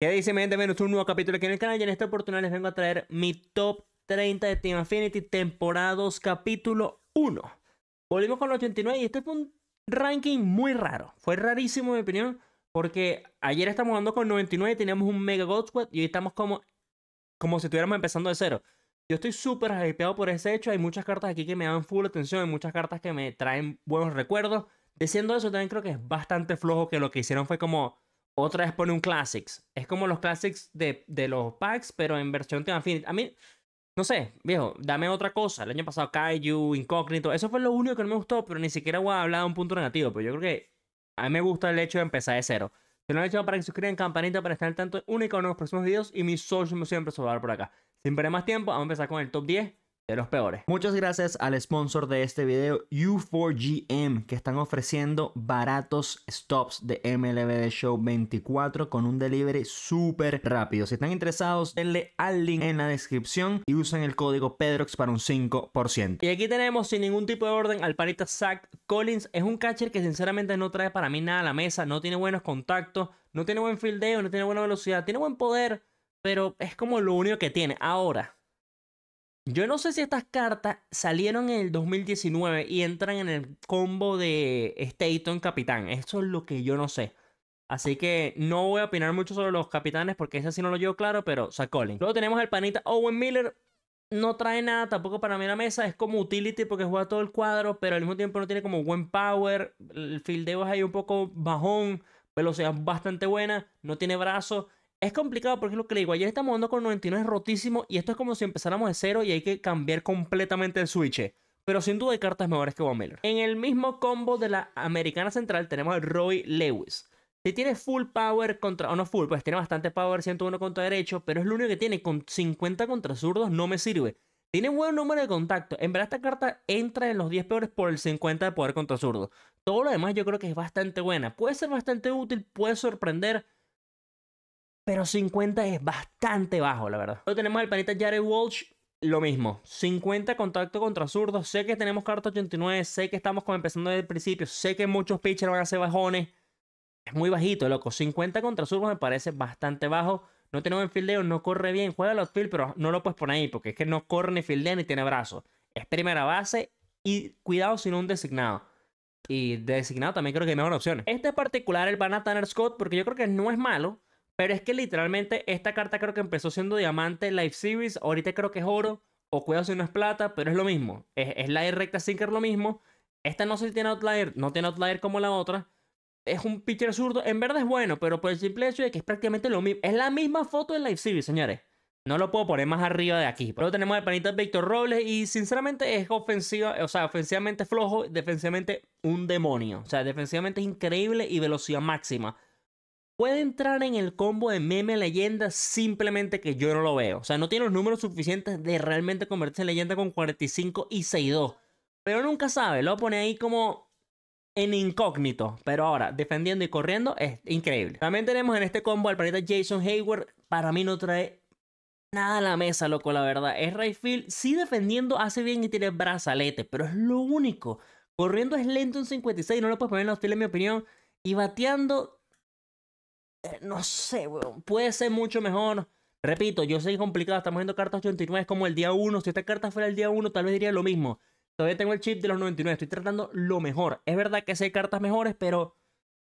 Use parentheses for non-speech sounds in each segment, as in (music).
¿Qué dice mi gente? Bienvenidos a un nuevo capítulo aquí en el canal y en esta oportunidad les vengo a traer mi top 30 de Team Affinity Temporados capítulo 1. Volvimos con el 89 y este fue un ranking muy raro. Fue rarísimo en mi opinión porque ayer estamos jugando con 99 y teníamos un Mega God Squad y hoy estamos como, como si estuviéramos empezando de cero. Yo estoy súper hypeado por ese hecho. Hay muchas cartas aquí que me dan full atención. Hay muchas cartas que me traen buenos recuerdos. Diciendo eso, también creo que es bastante flojo que lo que hicieron fue como otra vez pone un Classics. Es como los Classics de, los packs, pero en versión Team Infinite. A mí, no sé, viejo, dame otra cosa. El año pasado Kaiju, Incógnito. Eso fue lo único que no me gustó, pero ni siquiera voy a hablar de un punto negativo. Pero pues yo creo que a mí me gusta el hecho de empezar de cero. Si no he hecho, para que se suscriban, campanita para estar al tanto único en los próximos videos y mis socios siempre se por acá. Sin perder más tiempo, vamos a empezar con el top 10 de los peores. Muchas gracias al sponsor de este video, U4GM, que están ofreciendo baratos stops de MLB Show 24 con un delivery súper rápido. Si están interesados, denle al link en la descripción y usen el código PEDROX para un 5%. Y aquí tenemos sin ningún tipo de orden al parita Zach Collins. Es un catcher que sinceramente no trae para mí nada a la mesa, no tiene buenos contactos, no tiene buen fildeo, no tiene buena velocidad, tiene buen poder, pero es como lo único que tiene. Ahora... Yo no sé si estas cartas salieron en el 2019 y entran en el combo de Staton Capitán. Eso es lo que yo no sé. Así que no voy a opinar mucho sobre los capitanes porque ese sí no lo llevo claro, pero Sacolin. Luego tenemos al panita Owen Miller. No trae nada tampoco para mí en la mesa. Es como utility porque juega todo el cuadro, pero al mismo tiempo no tiene como buen power. El fildeo es ahí un poco bajón. Velocidad bastante buena. No tiene brazos. Es complicado porque es lo que le digo. Ayer estamos dando con 99 rotísimo y esto es como si empezáramos de cero y hay que cambiar completamente el switch. Pero sin duda hay cartas mejores que Von En el mismo combo de la Americana Central tenemos a Roy Lewis. Si tiene full power contra. O no full, pues tiene bastante power 101 contra derecho, pero es lo único que tiene. Con 50 contra zurdos no me sirve. Tiene un buen número de contacto. En verdad, esta carta entra en los 10 peores por el 50 de poder contra zurdo. Todo lo demás yo creo que es bastante buena. Puede ser bastante útil, puede sorprender pero 50 es bastante bajo, la verdad. Luego tenemos al panita Jared Walsh, lo mismo. 50 contacto contra zurdos. Sé que tenemos carta 89. Sé que estamos como empezando desde el principio. Sé que muchos pitchers van a hacer bajones. Es muy bajito, loco. 50 contra zurdos me parece bastante bajo. No tenemos fildeo, no corre bien. Juega los outfield, pero no lo puedes poner ahí porque es que no corre ni fildea ni tiene brazos. Es primera base y cuidado si no un designado. Y designado también creo que hay mejor opción. Este particular el van a Tanner Scott porque yo creo que no es malo. Pero es que literalmente esta carta creo que empezó siendo diamante Live Series, ahorita creo que es oro, o cuidado si no es plata, pero es lo mismo. Es, es la recta sinker lo mismo. Esta no si tiene outlier, no tiene outlier como la otra. Es un pitcher zurdo, en verdad es bueno, pero por el simple hecho de que es prácticamente lo mismo. Es la misma foto en Live Series, señores. No lo puedo poner más arriba de aquí. Pero pues. tenemos el panita Víctor Robles y sinceramente es ofensiva, o sea, ofensivamente flojo, defensivamente un demonio. O sea, defensivamente es increíble y velocidad máxima. Puede entrar en el combo de meme leyenda simplemente que yo no lo veo. O sea, no tiene los números suficientes de realmente convertirse en leyenda con 45 y 62, Pero nunca sabe, lo pone ahí como en incógnito. Pero ahora, defendiendo y corriendo es increíble. También tenemos en este combo al planeta Jason Hayward. Para mí no trae nada a la mesa, loco, la verdad. Es Rayfield, sí defendiendo, hace bien y tiene brazalete, pero es lo único. Corriendo es lento en 56, no lo puedes poner en hostil en mi opinión. Y bateando eh, no sé, Puede ser mucho mejor. Repito, yo soy complicado. Estamos viendo cartas 89, es como el día 1. Si esta carta fuera el día 1, tal vez diría lo mismo. Todavía tengo el chip de los 99. Estoy tratando lo mejor. Es verdad que sé cartas mejores, pero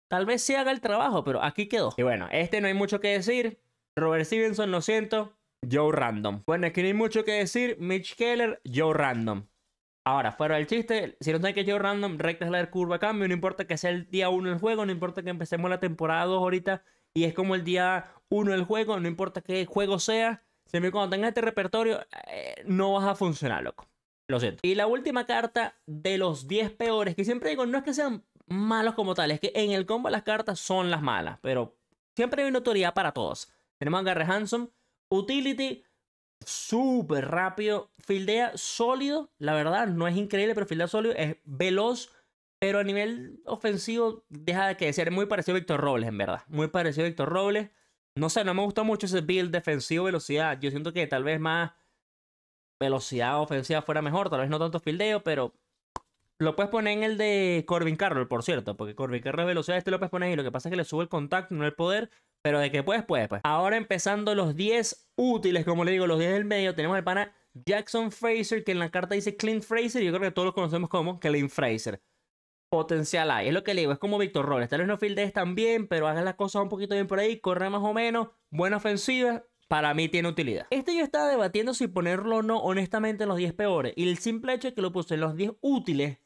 tal vez se haga el trabajo. Pero aquí quedó. Y bueno, este no hay mucho que decir. Robert Stevenson, lo siento. Joe Random. Bueno, que no hay mucho que decir. Mitch Keller, Joe Random. Ahora, fuera del chiste, si no saben que Joe Random, recta, la curva, cambio, no importa que sea el día 1 del juego, no importa que empecemos la temporada 2 ahorita y es como el día uno del juego, no importa qué juego sea, siempre cuando tengas este repertorio, eh, no vas a funcionar, loco. Lo siento. Y la última carta de los 10 peores, que siempre digo, no es que sean malos como tales es que en el combo las cartas son las malas, pero siempre hay una para todos. Tenemos a Garry Hanson, Utility, súper rápido, fildea sólido, la verdad, no es increíble, pero fildea sólido, es veloz, pero a nivel ofensivo, deja de que es muy parecido a Víctor Robles, en verdad. Muy parecido a Víctor Robles. No sé, no me gusta mucho ese build defensivo, velocidad. Yo siento que tal vez más velocidad ofensiva fuera mejor. Tal vez no tanto fildeo, pero lo puedes poner en el de Corbin Carroll, por cierto. Porque Corbin Carroll es velocidad, este lo puedes poner y lo que pasa es que le sube el contacto, no el poder. Pero de que puedes, puedes, pues. Ahora empezando los 10 útiles, como le digo, los 10 del medio. Tenemos al pana Jackson Fraser, que en la carta dice Clint Fraser. yo creo que todos lo conocemos como Clint Fraser potencial hay. Es lo que le digo, es como Víctor Robles. Tal vez no fildees tan bien, pero hagas las cosas un poquito bien por ahí, corre más o menos, buena ofensiva. Para mí tiene utilidad. Este yo estaba debatiendo si ponerlo o no, honestamente, en los 10 peores. Y el simple hecho de que lo puse en los 10 útiles,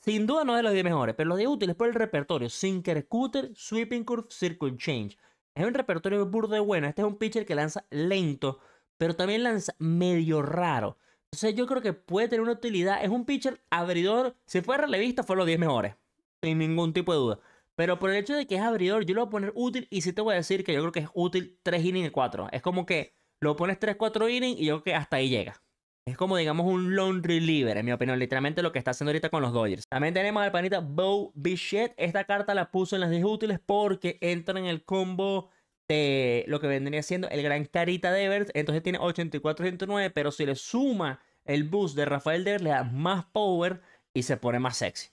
sin duda no es de los 10 mejores, pero los 10 útiles por el repertorio. Sinker, cutter, sweeping curve, circle change. Es un repertorio burdo de bueno. Este es un pitcher que lanza lento, pero también lanza medio raro. Entonces yo creo que puede tener una utilidad. Es un pitcher abridor. Si fue relevista, fue los 10 mejores. Sin ningún tipo de duda. Pero por el hecho de que es abridor, yo lo voy a poner útil. Y sí te voy a decir que yo creo que es útil 3 innings y 4. Es como que lo pones 3, 4 innings y yo creo que hasta ahí llega. Es como, digamos, un long reliever, en mi opinión. Literalmente lo que está haciendo ahorita con los Dodgers. También tenemos al panita Bo Bichette. Esta carta la puso en las 10 útiles porque entra en el combo de lo que vendría siendo el gran carita de Devers. Entonces tiene 8409, pero si le suma el boost de Rafael Devers, le da más power y se pone más sexy.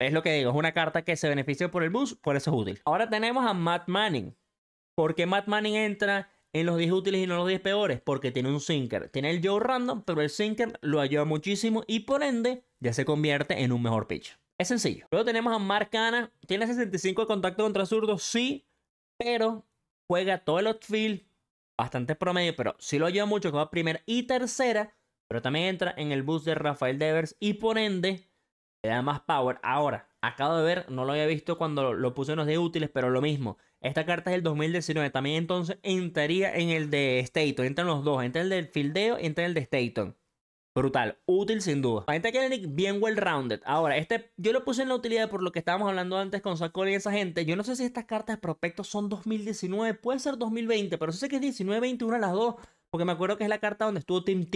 Es lo que digo, es una carta que se beneficia por el boost, por eso es útil. Ahora tenemos a Matt Manning. ¿Por qué Matt Manning entra en los 10 útiles y no los 10 peores? Porque tiene un sinker. Tiene el Joe Random, pero el sinker lo ayuda muchísimo y por ende ya se convierte en un mejor pitch. Es sencillo. Luego tenemos a Marcana. Tiene 65 de contacto contra zurdo, sí, pero juega todo el outfield, bastante promedio, pero si lo lleva mucho, que va primera y tercera, pero también entra en el bus de Rafael Devers y por ende le da más power. Ahora, acabo de ver, no lo había visto cuando lo puse en los de útiles, pero lo mismo. Esta carta es del 2019, también entonces entraría en el de Staton, entran los dos, entra el del fildeo, entra el de Staton. Brutal, útil sin duda. Gente que Nick bien well rounded. Ahora, este yo lo puse en la utilidad por lo que estábamos hablando antes con Sacol y esa gente. Yo no sé si estas cartas de prospectos son 2019, puede ser 2020, pero sé que es 19, 21 las dos, porque me acuerdo que es la carta donde estuvo Tim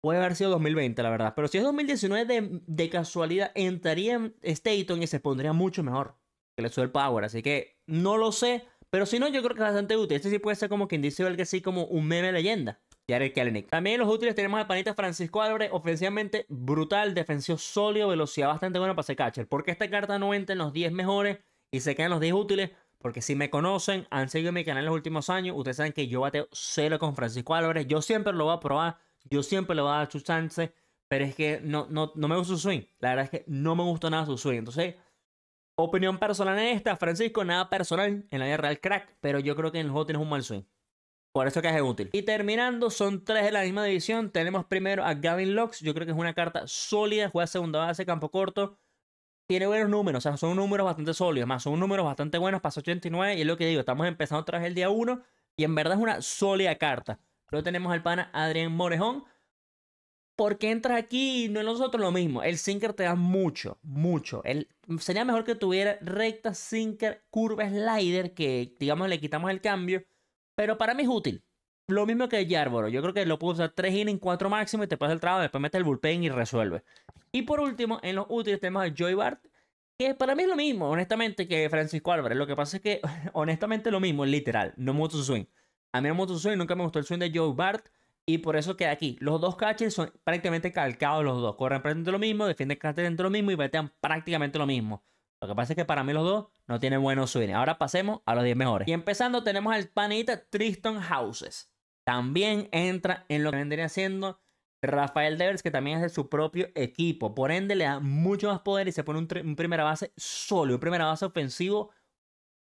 Puede haber sido 2020, la verdad. Pero si es 2019, de, casualidad entraría en Staton y se pondría mucho mejor que le sube el power. Así que no lo sé. Pero si no, yo creo que es bastante útil. Este sí puede ser como quien dice algo así como un meme leyenda. Jared Kelenic. También en los útiles tenemos al panita Francisco Álvarez, ofensivamente brutal, defensivo sólido, velocidad bastante buena para ese catcher. qué esta carta no entra en los 10 mejores y se quedan los 10 útiles? Porque si me conocen, han seguido mi canal los últimos años, ustedes saben que yo bateo cero con Francisco Álvarez. Yo siempre lo voy a probar, yo siempre le voy a dar su chance, pero es que no, no, me gusta su swing. La verdad es que no me gusta nada su swing. Entonces, opinión personal en esta, Francisco, nada personal en la vida real, crack, pero yo creo que en el juego tienes un mal swing. Por eso que es útil. Y terminando, son tres de la misma división. Tenemos primero a Gavin Locks. Yo creo que es una carta sólida. Juega segunda base, campo corto. Tiene buenos números. O sea, son números bastante sólidos. Más, son números bastante buenos. Pasa 89. Y es lo que digo. Estamos empezando tras el día 1. Y en verdad es una sólida carta. Luego tenemos al pana Adrián Morejón. Porque entras aquí no es nosotros lo mismo. El sinker te da mucho, mucho. sería mejor que tuviera recta, sinker, curva, slider, que digamos le quitamos el cambio. Pero para mí es útil. Lo mismo que Yarborough. Yo creo que lo puedes usar 3 innings, 4 máximo y te pasa el trabajo. Después metes el bullpen y resuelve. Y por último, en los útiles tenemos a Joy Bart. Que para mí es lo mismo, honestamente, que Francisco Álvarez. Lo que pasa es que, (laughs) honestamente, lo mismo, literal. No me su swing. A mí no me su swing, nunca me gustó el swing de Joy Bart. Y por eso queda aquí. Los dos catchers son prácticamente calcados los dos. Corren prácticamente lo mismo, defienden de lo mismo y batean prácticamente lo mismo. Lo que pasa es que para mí los dos no tienen buenos swing. Ahora pasemos a los 10 mejores. Y empezando tenemos al panita Tristan Houses. También entra en lo que vendría siendo Rafael Devers, que también es de su propio equipo. Por ende, le da mucho más poder y se pone un, primera base solo, un primera base ofensivo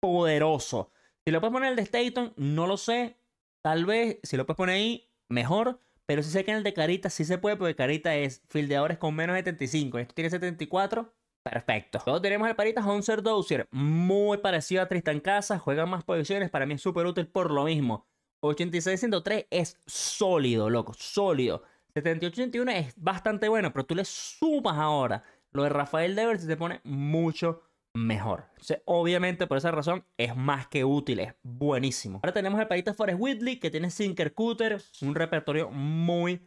poderoso. Si lo puedes poner el de Staton, no lo sé. Tal vez, si lo puedes poner ahí, mejor. Pero sí sé que en el de Carita sí se puede, porque Carita es fildeadores con menos de 75. Esto tiene 74. Perfecto. Luego tenemos al parita Hunter Dozier, muy parecido a Tristan Casas, juega más posiciones, para mí es súper útil por lo mismo. 86 es sólido, loco, sólido. 78-81 es bastante bueno, pero tú le sumas ahora lo de Rafael Devers se pone mucho mejor. obviamente, por esa razón, es más que útil, es buenísimo. Ahora tenemos al parita Forrest Whitley, que tiene Sinker Cutter, un repertorio muy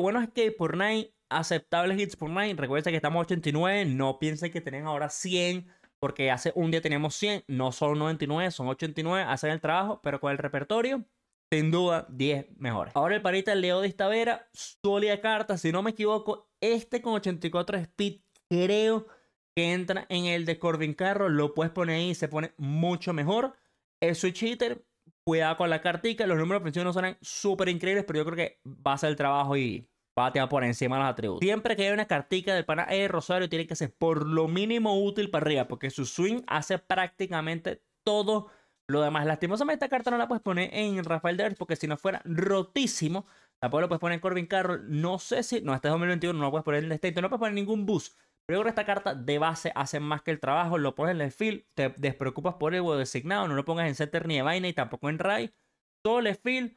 bueno es que por night, aceptables hits por night. Recuerda que estamos 89, no piensen que tienen ahora 100, porque hace un día tenemos 100, no son 99, son 89, hacen el trabajo, pero con el repertorio, sin duda, 10 mejores. Ahora el parita Leo de vera, sólida carta, si no me equivoco, este con 84 speed, creo que entra en el de Corbin Carro, lo puedes poner ahí, se pone mucho mejor. El switch hitter, Cuidado con la cartica. Los números de no son súper increíbles, pero yo creo que va a ser el trabajo y va a patea por encima los atributos. Siempre que hay una cartica del pana E Rosario, tiene que ser por lo mínimo útil para arriba, porque su swing hace prácticamente todo lo demás. Lastimosamente, esta carta no la puedes poner en Rafael Devers, porque si no fuera rotísimo, tampoco la puedes poner en Corbin Carroll. No sé si, no, este es 2021, no la puedes poner en el State, no puedes poner ningún bus. Yo creo que esta carta de base hace más que el trabajo. Lo pones en el field, te despreocupas por el designado, no lo pongas en setter ni de vaina y tampoco en raid Todo el field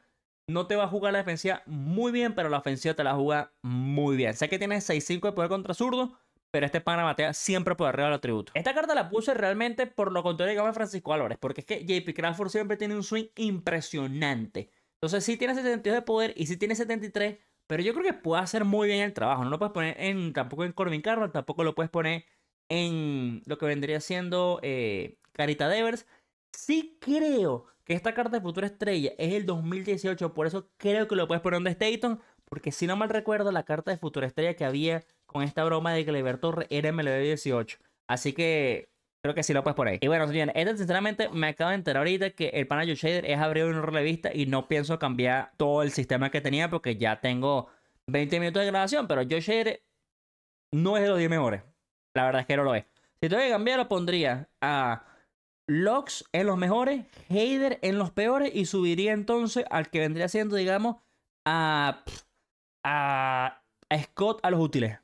no te va a jugar la defensiva muy bien, pero la ofensiva te la juega muy bien. Sé que tienes 6-5 de poder contra zurdo, pero este pana batea siempre por arriba del atributo. Esta carta la puse realmente por lo contrario que Francisco Álvarez, porque es que JP Crawford siempre tiene un swing impresionante. Entonces, si tiene 72 de poder y si tiene 73, pero yo creo que puede hacer muy bien el trabajo. No lo puedes poner en, tampoco en Corbin Carroll, tampoco lo puedes poner en lo que vendría siendo eh, Carita Devers. Sí creo que esta carta de futura estrella es el 2018, por eso creo que lo puedes poner en Staton, porque si no mal recuerdo, la carta de futura estrella que había con esta broma de Clever Torre era MLB 18. Así que Creo que sí lo puedes por ahí. Y bueno, señores, este sinceramente me acabo de enterar ahorita que el pana Shader es abrir una revista y no pienso cambiar todo el sistema que tenía porque ya tengo 20 minutos de grabación, pero yo Shader no es de los 10 mejores. La verdad es que no lo es. Si tengo que cambiar, lo pondría a Locks en los mejores, Hader en los peores y subiría entonces al que vendría siendo, digamos, a, a Scott a los útiles.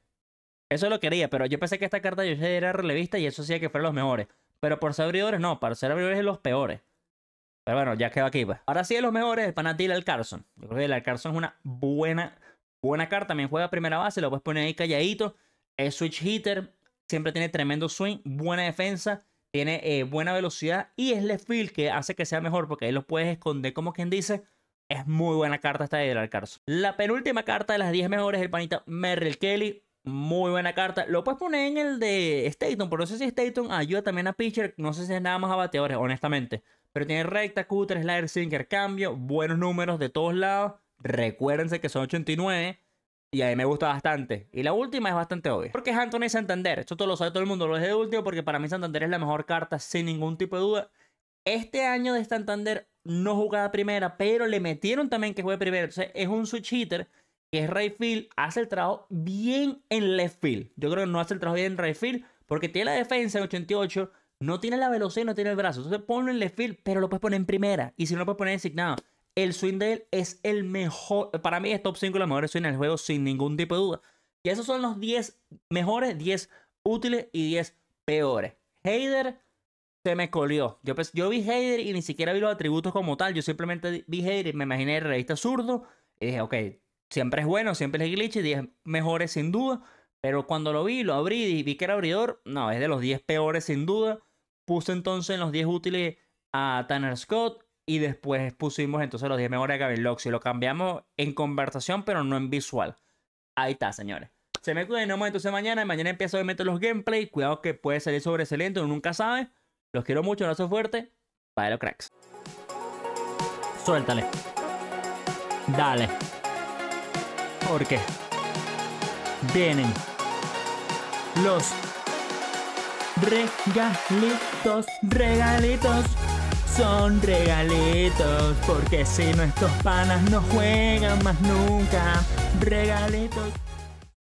Eso lo quería, pero yo pensé que esta carta yo era relevista y eso hacía que fueran los mejores. Pero por ser abridores, no, para ser abridores es los peores. Pero bueno, ya quedó aquí. Pues. Ahora sí, de los mejores, el pana Dylan Carlson. Yo creo que el es una buena, buena carta. También juega primera base, lo puedes poner ahí calladito. Es switch hitter, siempre tiene tremendo swing, buena defensa, tiene eh, buena velocidad y es left field que hace que sea mejor porque ahí lo puedes esconder como quien dice. Es muy buena carta esta de Dylan La penúltima carta de las 10 mejores el panita Merrill Kelly muy buena carta. Lo puedes poner en el de Staton, pero no sé si Staton ayuda también a pitcher. No sé si es nada más a bateadores, honestamente. Pero tiene recta, cutter, slider, sinker, cambio. Buenos números de todos lados. Recuérdense que son 89. Y a mí me gusta bastante. Y la última es bastante obvia. Porque es Anthony Santander. Esto lo sabe todo el mundo. Lo dejé de último porque para mí Santander es la mejor carta sin ningún tipo de duda. Este año de Santander no jugaba primera, pero le metieron también que juegue primera. Entonces es un switch hitter que es Rayfield, hace el trabajo bien en left field. Yo creo que no hace el trabajo bien en Rayfield porque tiene la defensa en 88, no tiene la velocidad y no tiene el brazo. Entonces pone en left field, pero lo puedes poner en primera. Y si no lo puedes poner en designado, el swing de él es el mejor. Para mí es top 5 la mejor swing en el juego, sin ningún tipo de duda. Y esos son los 10 mejores, 10 útiles y 10 peores. Hader se me colió. Pues, yo, vi Hader y ni siquiera vi los atributos como tal. Yo simplemente vi Hader y me imaginé el revista zurdo. Y dije, ok, siempre es bueno, siempre es glitch, 10 mejores sin duda. Pero cuando lo vi, lo abrí y vi que era abridor, no, es de los 10 peores sin duda. Puse entonces en los 10 útiles a Tanner Scott y después pusimos entonces los 10 mejores a Gavin Lux y lo cambiamos en conversación, pero no en visual. Ahí está, señores. Se me cuiden, nos vemos entonces mañana. Mañana empiezo a meter los gameplays Cuidado que puede salir sobresaliente, uno nunca sabe. Los quiero mucho, abrazo fuerte. Bye, los cracks. Suéltale. Dale porque vienen los regalitos, regalitos. Son regalitos, porque si nuestros panas no juegan más nunca, regalitos.